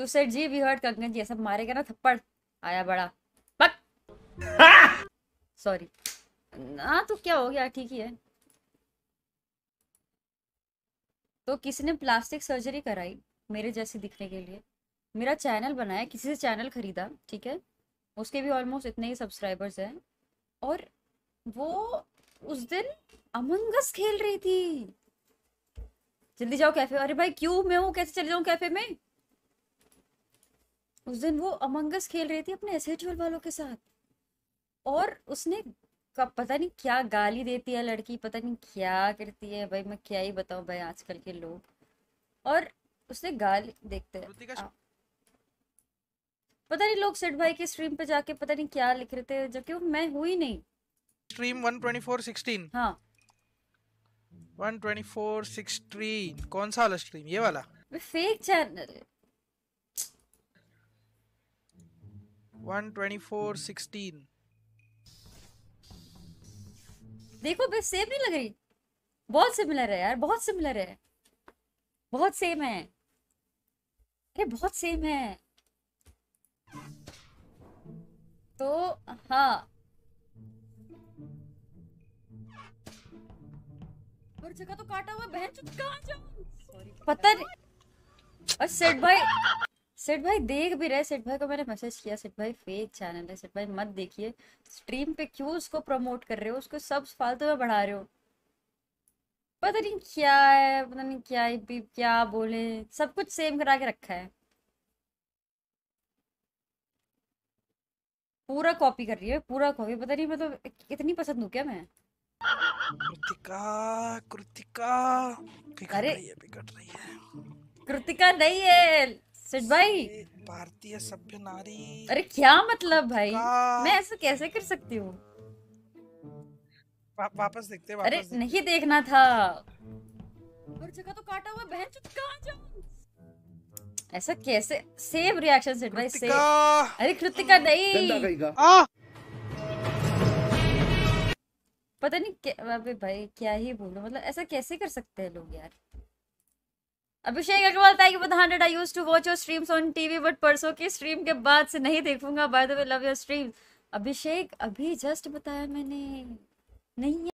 क्यों sir ji we hurt कंगन जी सब मारेगा ना थप्पड़ आया बड़ा बक सॉरी ना तो क्या हो गया ठीक ही है तो किसी ने प्लास्टिक सर्जरी कराई मेरे जैसे दिखने के लिए मेरा चैनल बनाया किसी से चैनल खरीदा ठीक है उसके भी ऑलमोस्ट इतने ही सब्सक्राइबर्स हैं और वो उस दिन अमंगस खेल रही थी जल्दी जाओ कैफे अरे भाई क्यों मैं हूँ कैसे चले जाऊँ कैफे में उस दिन वो अमंगस खेल रही थी अपने एसेचुअल वालों के साथ और उसने कब पता नहीं क्या गाली देती है लड़की पता नहीं क्या करती है भाई मैं क्या ही बताऊं भाई आजकल के लोग और उसने गाली देखते हैं पता नहीं लोग सेठ भाई के स्ट्रीम पे जाके पता नहीं क्या लिख रहे थे जबकि मैं हुई नहीं स्ट्रीम 12416 हां 12463 कौन सा वाला स्ट्रीम ये वाला फेक चैनल 124 हम्म। देखो बस सेम नहीं लग रही बहुत सिमिलर है यार बहुत सिमिलर है बहुत सेम है अरे बहुत सेम है तो हाँ और जगह तो काटा हुआ बहन चुप कहाँ जाऊँ पता नहीं और सेठ भाई सेठ भाई देख भी रहे सेठ भाई को मैंने मैसेज किया सेठ भाई फेक चैनल है सेठ भाई मत देखिए स्ट्रीम पे क्यों उसको प्रमोट कर रहे हो उसको सब फालतू में बढ़ा रहे हो पता नहीं क्या है पता नहीं क्या है क्या बोले सब कुछ सेम करा के रखा है पूरा कॉपी कर रही है पूरा कॉपी पता नहीं मतलब इतनी पसंद हूँ क्या मैं कृतिका कृतिका अरे बिगड़ रही है कृतिका नहीं है सिट भाई भारतीय सभ्य नारी अरे क्या मतलब भाई मैं ऐसा कैसे कर सकती हूँ वा, वापस देखते वापस अरे देखते। नहीं देखना था हर जगह तो काटा हुआ बहन चुप कहाँ जाऊँ ऐसा कैसे सेव रिएक्शन सेट भाई सेव अरे कृतिका नहीं हाँ। पता नहीं क्या भाई क्या ही बोलो मतलब ऐसा कैसे कर सकते हैं लोग यार Abhishek Agarwal thank you hundred I use to watch your streams on TV but परसों की स्ट्रीम के बाद से नहीं देखूंगा by the way love your stream Abhishek अभी जस्ट बताया मैंने नहीं